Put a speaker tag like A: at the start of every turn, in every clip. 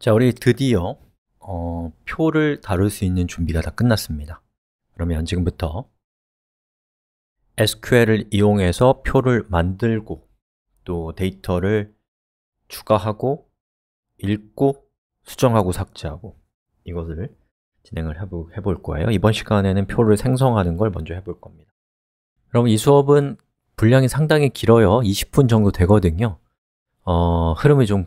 A: 자, 우리 드디어 어, 표를 다룰 수 있는 준비가 다 끝났습니다 그러면 지금부터 SQL을 이용해서 표를 만들고 또 데이터를 추가하고 읽고 수정하고 삭제하고 이것을 진행을 해볼 거예요 이번 시간에는 표를 생성하는 걸 먼저 해볼 겁니다 그럼 이 수업은 분량이 상당히 길어요 20분 정도 되거든요 어, 흐름이 좀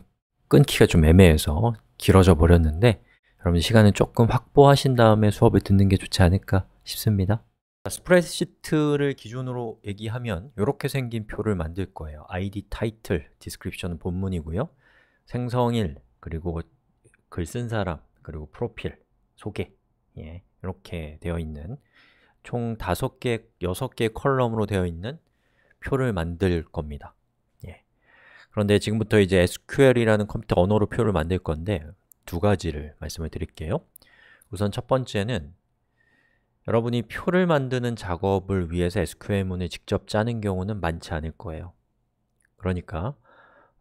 A: 끊기가 좀 애매해서 길어져 버렸는데 여러분 시간을 조금 확보하신 다음에 수업을 듣는 게 좋지 않을까 싶습니다 스프레드시트를 기준으로 얘기하면 이렇게 생긴 표를 만들 거예요 ID, title, e d s 타이틀, 디스크립션은 본문이고요 생성일, 그리고 글 쓴 사람, 그리고 프로필, 소개 예, 이렇게 되어 있는 총 5개, 6개 컬럼으로 되어 있는 표를 만들 겁니다 그런데 지금부터 이제 SQL이라는 컴퓨터 언어로 표를 만들 건데 두 가지를 말씀을 드릴게요. 우선 첫 번째는 여러분이 표를 만드는 작업을 위해서 SQL문을 직접 짜는 경우는 많지 않을 거예요. 그러니까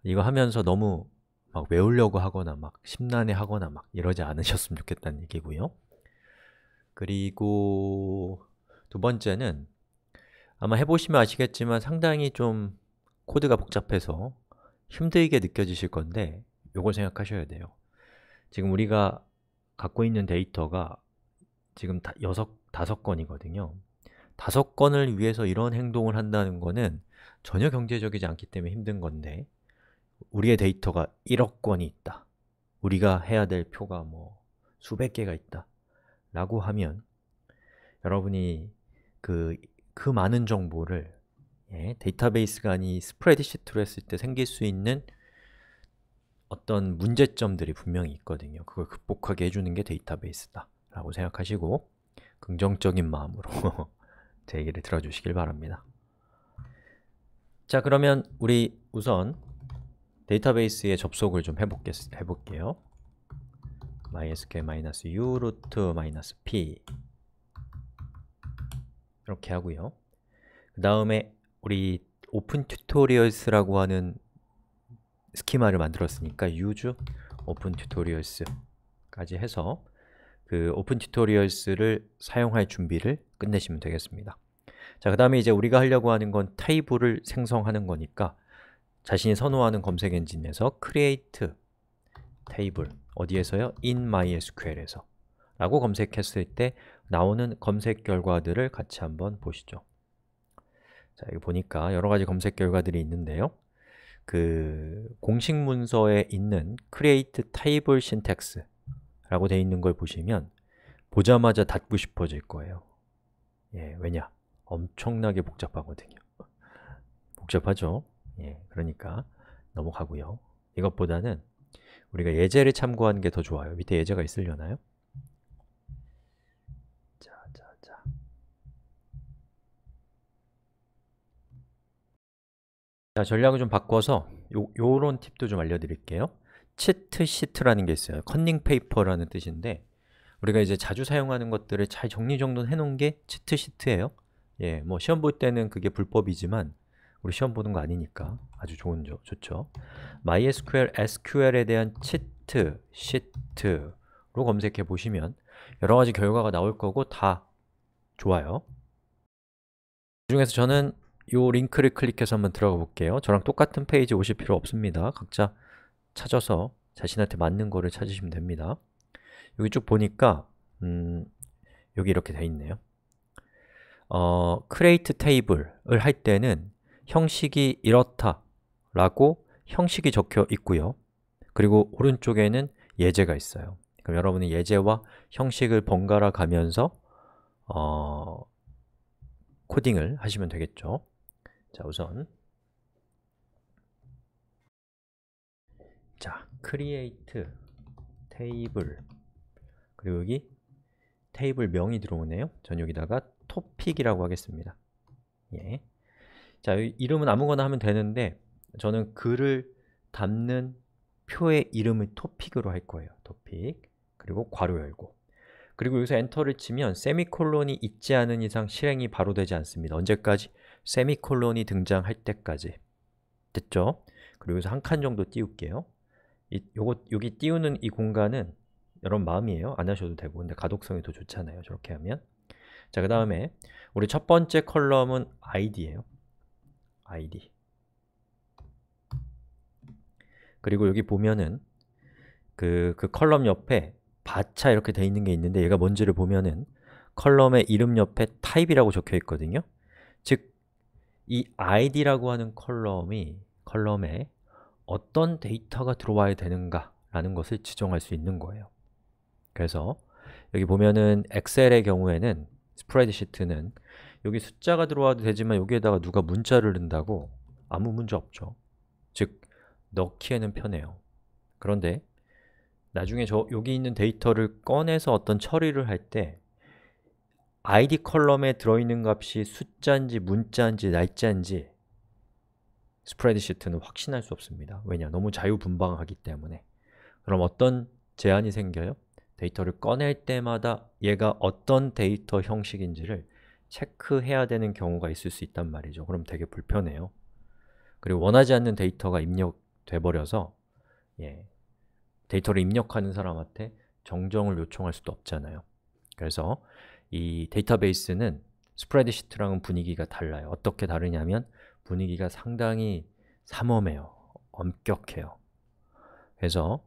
A: 이거 하면서 너무 막 외우려고 하거나 막 심란해 하거나 막 이러지 않으셨으면 좋겠다는 얘기고요. 그리고 두 번째는 아마 해보시면 아시겠지만 상당히 좀 코드가 복잡해서 힘들게 느껴지실 건데 요걸 생각하셔야 돼요 지금 우리가 갖고 있는 데이터가 지금 다, 여섯, 다섯 건이거든요 다섯 건을 위해서 이런 행동을 한다는 거는 전혀 경제적이지 않기 때문에 힘든 건데 우리의 데이터가 1억 건이 있다 우리가 해야 될 표가 뭐 수백 개가 있다 라고 하면 여러분이 그, 그 많은 정보를 예, 데이터베이스가 아닌 스프레드시트로 했을 때 생길 수 있는 어떤 문제점들이 분명히 있거든요. 그걸 극복하게 해주는 게 데이터베이스다 라고 생각하시고 긍정적인 마음으로 제 얘기를 들어주시길 바랍니다. 자 그러면 우리 우선 데이터베이스에 접속을 좀 해볼게, 해볼게요. mysql-u root-p 이렇게 하고요. 그 다음에 우리 오픈 튜토리얼스라고 하는 스키마를 만들었으니까 유즈 오픈 튜토리얼스까지 해서 그 오픈 튜토리얼스를 사용할 준비를 끝내시면 되겠습니다. 자, 그 다음에 이제 우리가 하려고 하는 건 테이블을 생성하는 거니까 자신이 선호하는 검색 엔진에서 create table 어디에서요? in MySQL에서 라고 검색했을 때 나오는 검색 결과들을 같이 한번 보시죠. 자, 여기 보니까 여러 가지 검색 결과들이 있는데요. 그 공식 문서에 있는 create table syntax 라고 되어 있는 걸 보시면 보자마자 닫고 싶어질 거예요. 예, 왜냐? 엄청나게 복잡하거든요. 복잡하죠? 예, 그러니까 넘어가고요. 이것보다는 우리가 예제를 참고하는 게 더 좋아요. 밑에 예제가 있으려나요? 자, 전략을 좀 바꿔서 요, 요런 팁도 좀 알려드릴게요 치트시트라는 게 있어요 컨닝페이퍼라는 뜻인데 우리가 이제 자주 사용하는 것들을 잘 정리정돈 해놓은 게 치트시트예요 예, 뭐 시험 볼 때는 그게 불법이지만 우리 시험 보는 거 아니니까 아주 좋은 조, 좋죠 MySQL, SQL에 대한 치트, 시트로 검색해 보시면 여러 가지 결과가 나올 거고 다 좋아요 그 중에서 저는 요 링크를 클릭해서 한번 들어가 볼게요 저랑 똑같은 페이지 오실 필요 없습니다 각자 찾아서 자신한테 맞는 거를 찾으시면 됩니다 여기 쭉 보니까 음, 여기 이렇게 돼 있네요 어, create table을 할 때는 형식이 이렇다 라고 형식이 적혀 있고요 그리고 오른쪽에는 예제가 있어요 그럼 여러분은 예제와 형식을 번갈아 가면서 어, 코딩을 하시면 되겠죠 자 우선 자 create 테이블 그리고 여기 테이블 명이 들어오네요. 전 여기다가 topic이라고 하겠습니다. 예. 자 이름은 아무거나 하면 되는데 저는 글을 담는 표의 이름을 topic으로 할 거예요. topic 그리고 괄호 열고 그리고 여기서 엔터를 치면 세미콜론이 있지 않은 이상 실행이 바로 되지 않습니다. 언제까지? 세미콜론이 등장할 때까지 됐죠? 그리고 여기서 한 칸 정도 띄울게요 이, 요거, 여기 띄우는 이 공간은 여러분 마음이에요 안 하셔도 되고 근데 가독성이 더 좋잖아요 저렇게 하면 자그 다음에 우리 첫 번째 컬럼은 id예요 id 그리고 여기 보면은 그, 그 컬럼 옆에 바차 이렇게 돼 있는 게 있는데 얘가 뭔지를 보면은 컬럼의 이름 옆에 타입이라고 적혀 있거든요 즉이 id라고 하는 컬럼이 컬럼에 어떤 데이터가 들어와야 되는가 라는 것을 지정할 수 있는 거예요 그래서 여기 보면은 엑셀의 경우에는 스프레드시트는 여기 숫자가 들어와도 되지만 여기에다가 누가 문자를 넣는다고 아무 문제 없죠 즉, 넣기에는 편해요 그런데 나중에 저 여기 있는 데이터를 꺼내서 어떤 처리를 할때 id 컬럼에 들어있는 값이 숫자인지 문자인지 날짜인지 스프레드시트는 확신할 수 없습니다. 왜냐? 너무 자유분방하기 때문에 그럼 어떤 제한이 생겨요? 데이터를 꺼낼 때마다 얘가 어떤 데이터 형식인지를 체크해야 되는 경우가 있을 수 있단 말이죠. 그럼 되게 불편해요. 그리고 원하지 않는 데이터가 입력돼 버려서 예, 데이터를 입력하는 사람한테 정정을 요청할 수도 없잖아요. 그래서 이 데이터베이스는 스프레드시트랑은 분위기가 달라요. 어떻게 다르냐면 분위기가 상당히 삼엄해요. 엄격해요. 그래서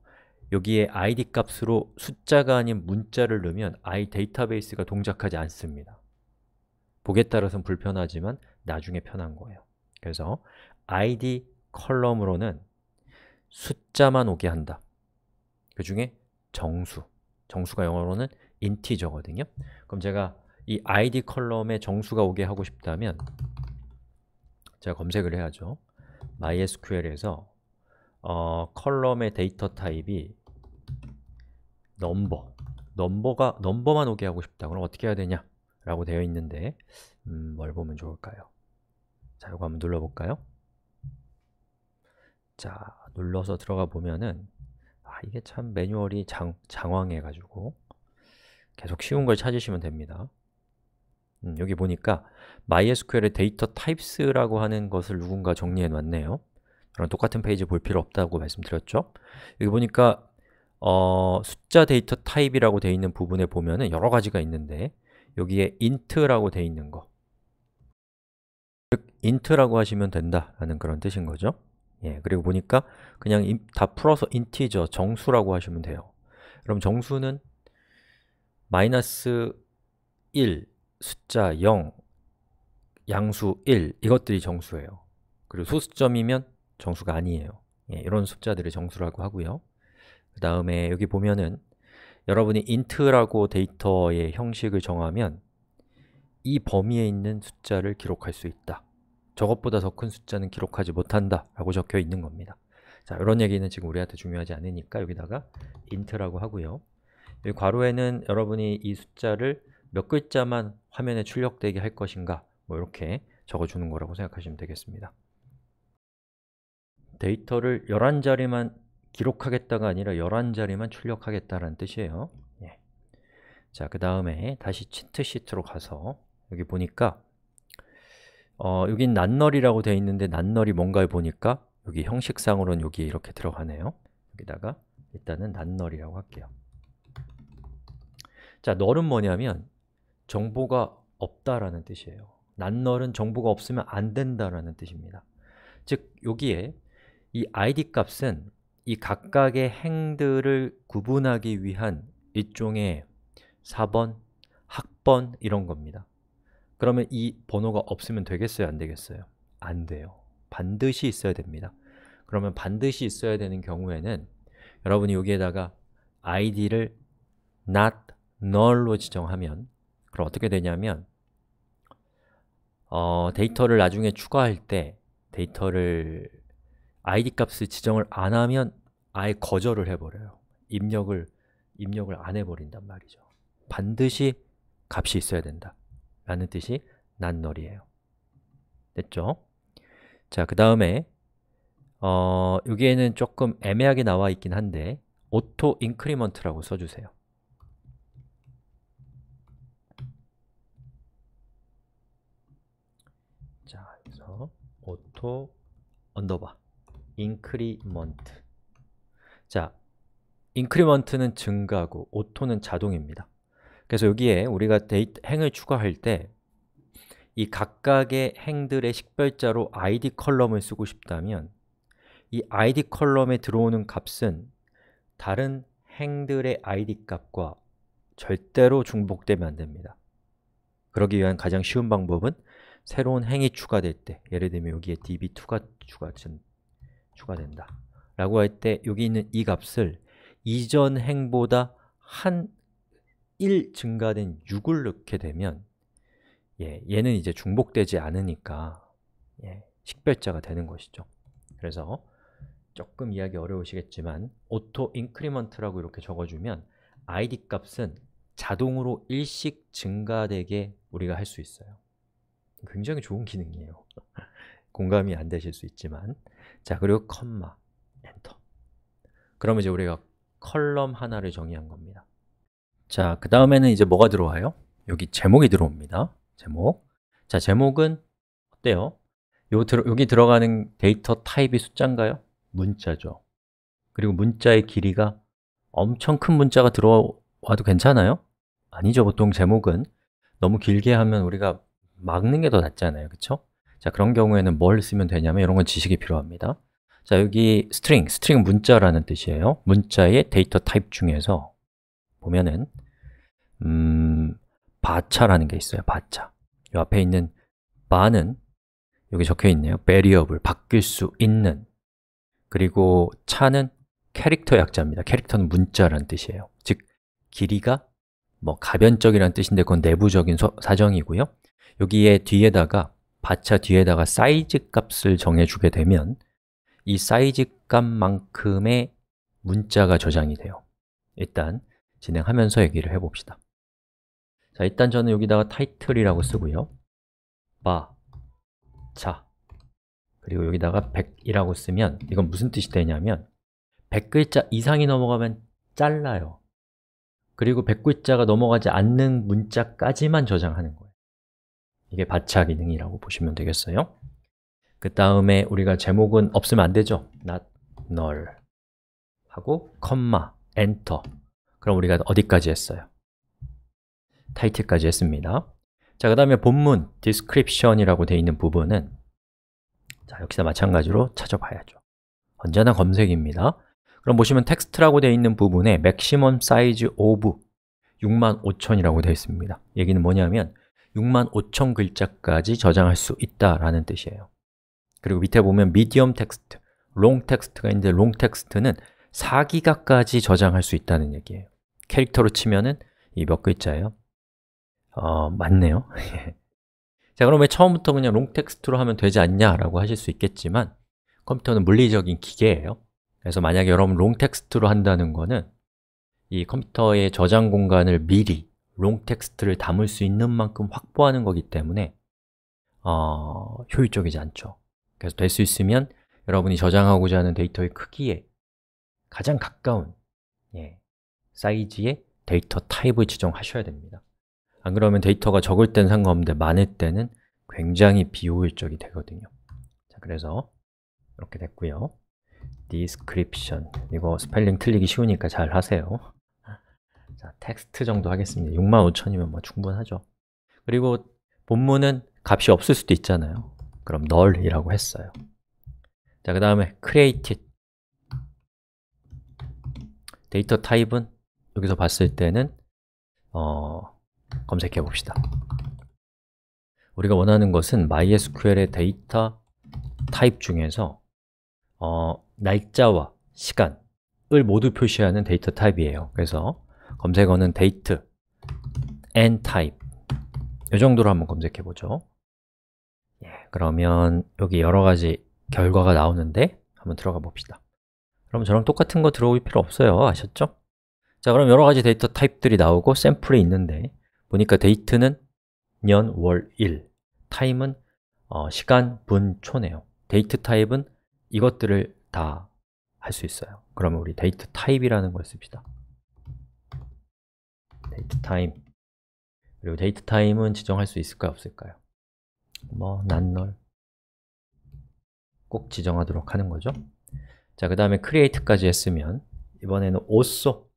A: 여기에 id 값으로 숫자가 아닌 문자를 넣으면 i 데이터베이스가 동작하지 않습니다. 보기에 따라서는 불편하지만 나중에 편한 거예요. 그래서 id 컬럼으로는 숫자만 오게 한다. 그 중에 정수, 정수가 영어로는 인티저거든요. 그럼 제가 이 id 컬럼에 정수가 오게 하고 싶다면 제가 검색을 해야죠. MySQL에서 어, 컬럼의 데이터 타입이 넘버 넘버가 넘버만 오게 하고 싶다. 그럼 어떻게 해야 되냐? 라고 되어 있는데 음, 뭘 보면 좋을까요? 자, 이거 한번 눌러 볼까요? 자, 눌러서 들어가 보면은 아, 이게 참 매뉴얼이 장, 장황해 가지고 계속 쉬운 걸 찾으시면 됩니다 음, 여기 보니까 MySQL의 데이터 타입스라고 하는 것을 누군가 정리해 놨네요 그럼 똑같은 페이지 볼 필요 없다고 말씀드렸죠 여기 보니까 어, 숫자 데이터 타입이라고 되어 있는 부분에 보면 여러 가지가 있는데 여기에 int라고 되어 있는 거 즉, int라고 하시면 된다라는 그런 뜻인 거죠 예, 그리고 보니까 그냥 다 풀어서 integer, 정수라고 하시면 돼요 그럼 정수는 마이너스 1, 숫자 0, 양수 1 이것들이 정수예요. 그리고 소수점이면 정수가 아니에요. 예, 이런 숫자들을 정수라고 하고요. 그 다음에 여기 보면은 여러분이 int라고 데이터의 형식을 정하면 이 범위에 있는 숫자를 기록할 수 있다. 저것보다 더 큰 숫자는 기록하지 못한다 라고 적혀 있는 겁니다. 자, 이런 얘기는 지금 우리한테 중요하지 않으니까 여기다가 int라고 하고요. 이 괄호에는 여러분이 이 숫자를 몇 글자만 화면에 출력되게 할 것인가 뭐 이렇게 적어주는 거라고 생각하시면 되겠습니다 데이터를 11자리만 기록하겠다가 아니라 11자리만 출력하겠다는 뜻이에요 예. 자, 그 다음에 다시 치트시트로 가서 여기 보니까 어, 여긴 난널이라고 되어 있는데 난널이 뭔가를 보니까 여기 형식상으로는 여기 이렇게 들어가네요 여기다가 일단은 난널이라고 할게요 자, 널은 뭐냐면 정보가 없다라는 뜻이에요. 난널은 정보가 없으면 안 된다라는 뜻입니다. 즉, 여기에 이 id 값은 이 각각의 행들을 구분하기 위한 일종의 4번, 학번 이런 겁니다. 그러면 이 번호가 없으면 되겠어요? 안 되겠어요? 안 돼요. 반드시 있어야 됩니다. 그러면 반드시 있어야 되는 경우에는 여러분이 여기에다가 id를 not null로 지정하면 그럼 어떻게 되냐면 어, 데이터를 나중에 추가할 때 데이터를 id 값을 지정을 안 하면 아예 거절을 해버려요 입력을 입력을 안 해버린단 말이죠 반드시 값이 있어야 된다 라는 뜻이 난널이에요 됐죠? 자, 그 다음에 어, 여기에는 조금 애매하게 나와 있긴 한데 auto increment라고 써주세요 오토 언더바 인크리먼트 자 인크리먼트는 증가고 오토는 자동입니다 그래서 여기에 우리가 데이트 행을 추가할 때 이 각각의 행들의 식별자로 id 컬럼을 쓰고 싶다면 이 id 컬럼에 들어오는 값은 다른 행들의 id 값과 절대로 중복되면 안됩니다 그러기 위한 가장 쉬운 방법은 새로운 행이 추가될 때 예를 들면 여기에 db2가 추가, 추가된다 라고 할 때 여기 있는 이 값을 이전 행보다 한 1 증가된 6을 넣게 되면 예, 얘는 이제 중복되지 않으니까 예, 식별자가 되는 것이죠 그래서 조금 이해하기 어려우시겠지만 auto increment라고 이렇게 적어주면 id 값은 자동으로 일씩 증가되게 우리가 할 수 있어요 굉장히 좋은 기능이에요. 공감이 안 되실 수 있지만 자, 그리고 컴마, 엔터 그럼 이제 우리가 컬럼 하나를 정의한 겁니다 자, 그 다음에는 이제 뭐가 들어와요? 여기 제목이 들어옵니다 제목 자, 제목은 어때요? 요 들어, 여기 들어가는 데이터 타입이 숫자인가요? 문자죠 그리고 문자의 길이가 엄청 큰 문자가 들어와도 괜찮아요? 아니죠, 보통 제목은 너무 길게 하면 우리가 막는 게 더 낫잖아요, 그쵸 자, 그런 경우에는 뭘 쓰면 되냐면 이런 건 지식이 필요합니다. 자, 여기 스트링, 스트링은 문자라는 뜻이에요. 문자의 데이터 타입 중에서 보면은 음, 바차라는 게 있어요, 바차. 이 앞에 있는 바는 여기 적혀 있네요. variable, 바뀔 수 있는 그리고 차는 캐릭터 약자입니다. 캐릭터는 문자라는 뜻이에요. 즉, 길이가 뭐 가변적이라는 뜻인데 그건 내부적인 소, 사정이고요. 여기에 뒤에다가 바차 뒤에다가 사이즈 값을 정해주게 되면 이 사이즈 값만큼의 문자가 저장이 돼요 일단 진행하면서 얘기를 해봅시다 자, 일단 저는 여기다가 타이틀이라고 쓰고요 바, 차 그리고 여기다가 100이라고 쓰면 이건 무슨 뜻이 되냐면 100글자 이상이 넘어가면 잘라요 그리고 100글자가 넘어가지 않는 문자까지만 저장하는 거예요 이게 바차 기능이라고 보시면 되겠어요 그 다음에 우리가 제목은 없으면 안 되죠 not null 하고 컴마, 엔터 그럼 우리가 어디까지 했어요? 타이틀까지 했습니다 자, 그 다음에 본문 description이라고 되어 있는 부분은 자, 여기서 마찬가지로 찾아봐야죠 언제나 검색입니다 그럼 보시면 텍스트라고 되어 있는 부분에 maximum size of 65,000이라고 되어 있습니다 얘기는 뭐냐면 6만 5천 글자까지 저장할 수 있다라는 뜻이에요 그리고 밑에 보면 미디엄 텍스트, 롱 텍스트가 있는데 롱 텍스트는 4기가까지 저장할 수 있다는 얘기예요 캐릭터로 치면은 이 몇 글자예요? 어, 맞네요 자, 그럼 왜 처음부터 그냥 롱 텍스트로 하면 되지 않냐라고 하실 수 있겠지만 컴퓨터는 물리적인 기계예요 그래서 만약에 여러분 롱 텍스트로 한다는 거는 이 컴퓨터의 저장 공간을 미리 롱텍스트를 담을 수 있는 만큼 확보하는 거기 때문에 어, 효율적이지 않죠 그래서 될 수 있으면 여러분이 저장하고자 하는 데이터의 크기에 가장 가까운 예, 사이즈의 데이터 타입을 지정하셔야 됩니다 안 그러면 데이터가 적을 땐 상관없는데 많을 때는 굉장히 비효율적이 되거든요 자, 그래서 이렇게 됐고요 description 이거 스펠링 틀리기 쉬우니까 잘 하세요 자, 텍스트 정도 하겠습니다. 65,000이면 뭐 충분하죠. 그리고 본문은 값이 없을 수도 있잖아요. 그럼 null이라고 했어요. 자, 그 다음에 created 데이터 타입은 여기서 봤을 때는 어, 검색해 봅시다. 우리가 원하는 것은 MySQL의 데이터 타입 중에서 어, 날짜와 시간을 모두 표시하는 데이터 타입이에요. 그래서 검색어는 date, and type 이 정도로 한번 검색해 보죠 예, 그러면 여기 여러 가지 결과가 나오는데 한번 들어가 봅시다 그럼 저랑 똑같은 거 들어올 필요 없어요 아셨죠? 자 그럼 여러 가지 데이터 타입들이 나오고 샘플이 있는데 보니까 데이트는 년, 월, 일 타임은 어, 시간, 분, 초네요 데이트 타입은 이것들을 다 할 수 있어요 그러면 우리 데이트 타입이라는 걸 씁시다 데이트 타임 그리고 데이트 타임은 지정할 수 있을까요? 없을까요? 뭐, 난널 꼭 지정하도록 하는 거죠 자, 그 다음에 create까지 했으면 이번에는 also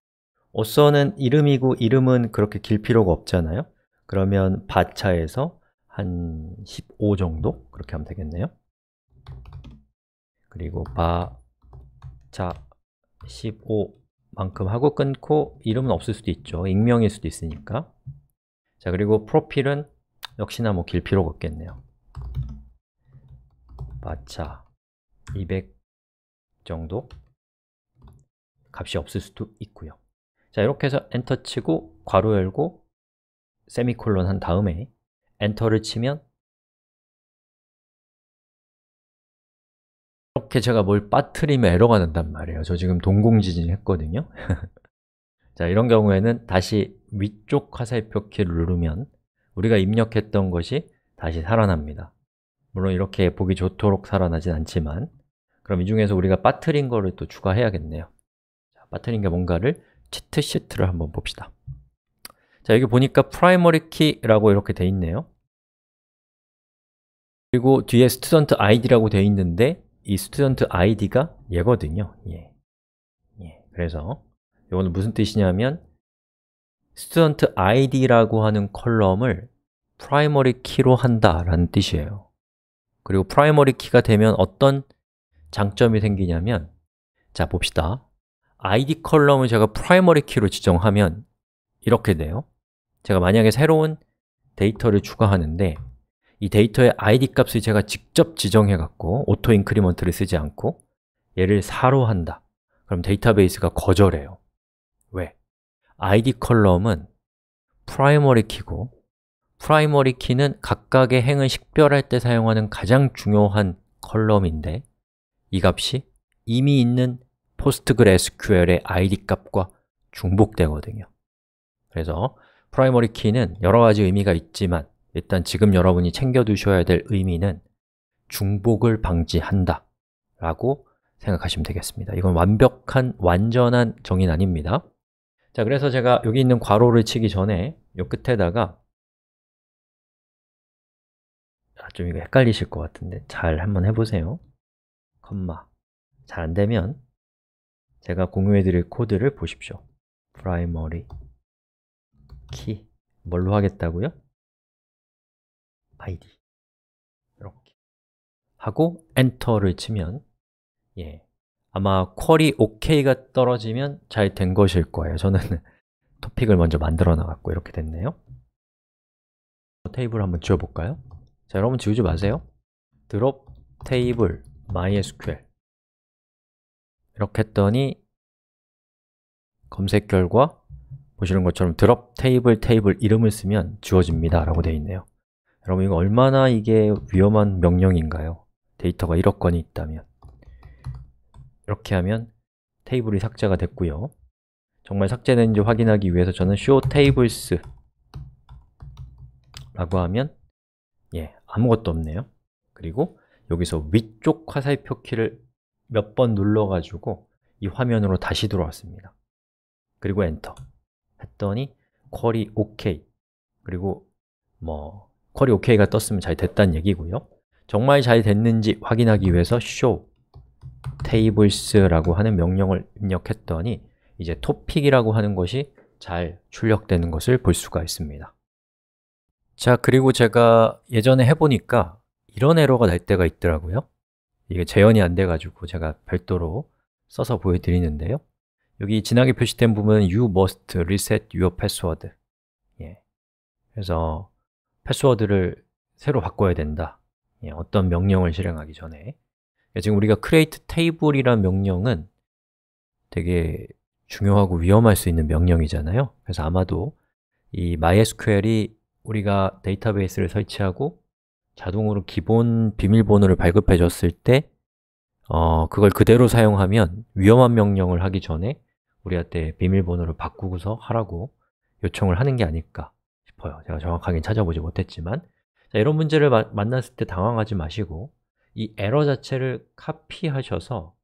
A: 어서는 이름이고 이름은 그렇게 길 필요가 없잖아요 그러면 바차에서 한 15 정도? 그렇게 하면 되겠네요 그리고 바차 15 만큼 하고 끊고 이름은 없을 수도 있죠 익명일 수도 있으니까 자 그리고 프로필은 역시나 뭐 길 필요가 없겠네요 마차 200 정도 값이 없을 수도 있고요 자 이렇게 해서 엔터 치고 괄호 열고 세미콜론 한 다음에 엔터를 치면 이렇게 제가 뭘 빠트리면 에러가 난단 말이에요 저 지금 동공지진 했거든요 자 이런 경우에는 다시 위쪽 화살표 키를 누르면 우리가 입력했던 것이 다시 살아납니다 물론 이렇게 보기 좋도록 살아나진 않지만 그럼 이 중에서 우리가 빠트린 거를 또 추가해야겠네요 자, 빠트린 게 뭔가를 치트 시트를 한번 봅시다 자 여기 보니까 프라이머리 키라고 이렇게 돼 있네요 그리고 뒤에 스 t 던트아이디라고돼 있는데 이 스튜던트 id가 얘거든요. 예. 예. 그래서 이거는 무슨 뜻이냐면 스튜던트 id라고 하는 컬럼을 프라이머리 키로 한다라는 뜻이에요. 그리고 프라이머리 키가 되면 어떤 장점이 생기냐면 자, 봅시다. id 컬럼을 제가 프라이머리 키로 지정하면 이렇게 돼요. 제가 만약에 새로운 데이터를 추가하는데 이 데이터의 id 값을 제가 직접 지정해 갖고 오토 인크리먼트를 쓰지 않고 얘를 4로 한다 그럼 데이터베이스가 거절해요 왜? id 컬럼은 프라이머리 키고 프라이머리 키는 각각의 행을 식별할 때 사용하는 가장 중요한 컬럼인데 이 값이 이미 있는 PostgreSQL의 id 값과 중복되거든요 그래서 프라이머리 키는 여러 가지 의미가 있지만 일단 지금 여러분이 챙겨두셔야 될 의미는 중복을 방지한다 라고 생각하시면 되겠습니다 이건 완벽한, 완전한 정의는 아닙니다 자, 그래서 제가 여기 있는 괄호를 치기 전에 이 끝에다가 아, 좀 이거 헷갈리실 것 같은데 잘 한번 해보세요 컴마 잘 안되면 제가 공유해드릴 코드를 보십시오 primary key 뭘로 하겠다고요? id 이렇게 하고 엔터를 치면 예 아마 쿼리 OK가 떨어지면 잘 된 것일 거예요 저는 토픽을 먼저 만들어 나갔고 이렇게 됐네요 테이블 한번 지워볼까요? 자 여러분 지우지 마세요 드롭 테이블 MySQL 이렇게 했더니 검색 결과 보시는 것처럼 드롭 테이블 테이블 이름을 쓰면 지워집니다 라고 되어 있네요 여러분 이거 얼마나 이게 위험한 명령인가요? 데이터가 1억 건이 있다면 이렇게 하면 테이블이 삭제가 됐고요 정말 삭제된지 확인하기 위해서 저는 show tables 라고 하면 예, 아무것도 없네요 그리고 여기서 위쪽 화살표 키를 몇 번 눌러가지고 이 화면으로 다시 들어왔습니다 그리고 엔터 했더니 query OK 그리고 뭐 쿼리 OK가 떴으면 잘 됐다는 얘기고요 정말 잘 됐는지 확인하기 위해서 show tables라고 하는 명령을 입력했더니 이제 topic이라고 하는 것이 잘 출력되는 것을 볼 수가 있습니다 자, 그리고 제가 예전에 해보니까 이런 에러가 날 때가 있더라고요 이게 재현이 안 돼가지고 제가 별도로 써서 보여드리는데요 여기 진하게 표시된 부분은 You must reset your password 예. 그래서 패스워드를 새로 바꿔야 된다 예, 어떤 명령을 실행하기 전에 그러니까 지금 우리가 create table이란 명령은 되게 중요하고 위험할 수 있는 명령이잖아요 그래서 아마도 이 MySQL이 우리가 데이터베이스를 설치하고 자동으로 기본 비밀번호를 발급해 줬을 때 어, 그걸 그대로 사용하면 위험한 명령을 하기 전에 우리한테 비밀번호를 바꾸고서 하라고 요청을 하는 게 아닐까 싶어요 제가 정확하게 찾아보지 못했지만 자, 이런 문제를 마, 만났을 때 당황하지 마시고 이 에러 자체를 카피하셔서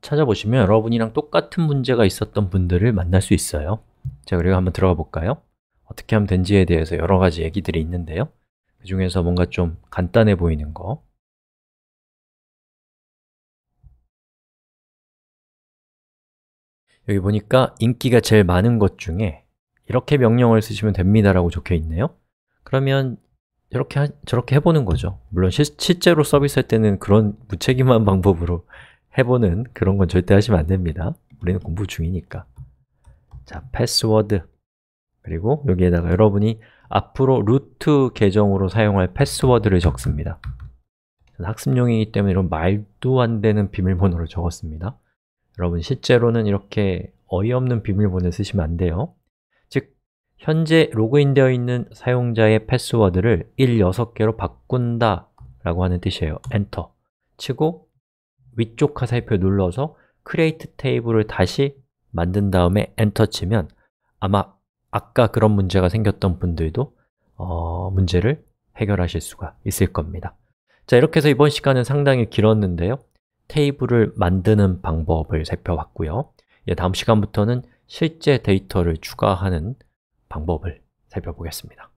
A: 찾아보시면 여러분이랑 똑같은 문제가 있었던 분들을 만날 수 있어요 자, 그리고 한번 들어가 볼까요? 어떻게 하면 된지에 대해서 여러 가지 얘기들이 있는데요 그 중에서 뭔가 좀 간단해 보이는 거 여기 보니까 인기가 제일 많은 것 중에 이렇게 명령을 쓰시면 됩니다라고 적혀 있네요 그러면 저렇게, 하, 저렇게 해보는 거죠 물론 시, 실제로 서비스 할 때는 그런 무책임한 방법으로 해보는 그런 건 절대 하시면 안 됩니다 우리는 공부 중이니까 자, 패스워드 그리고 여기에다가 여러분이 앞으로 루트 계정으로 사용할 패스워드를 적습니다 학습용이기 때문에 이런 말도 안 되는 비밀번호를 적었습니다 여러분 실제로는 이렇게 어이없는 비밀번호 를 쓰시면 안 돼요 현재 로그인되어 있는 사용자의 패스워드를 1, 6개로 바꾼다 라고 하는 뜻이에요 엔터 치고 위쪽 화살표 눌러서 크레이트 테이블을 다시 만든 다음에 엔터 치면 아마 아까 그런 문제가 생겼던 분들도 어, 문제를 해결하실 수가 있을 겁니다 자 이렇게 해서 이번 시간은 상당히 길었는데요 테이블을 만드는 방법을 살펴봤고요 예, 다음 시간부터는 실제 데이터를 추가하는 방법을 살펴보겠습니다.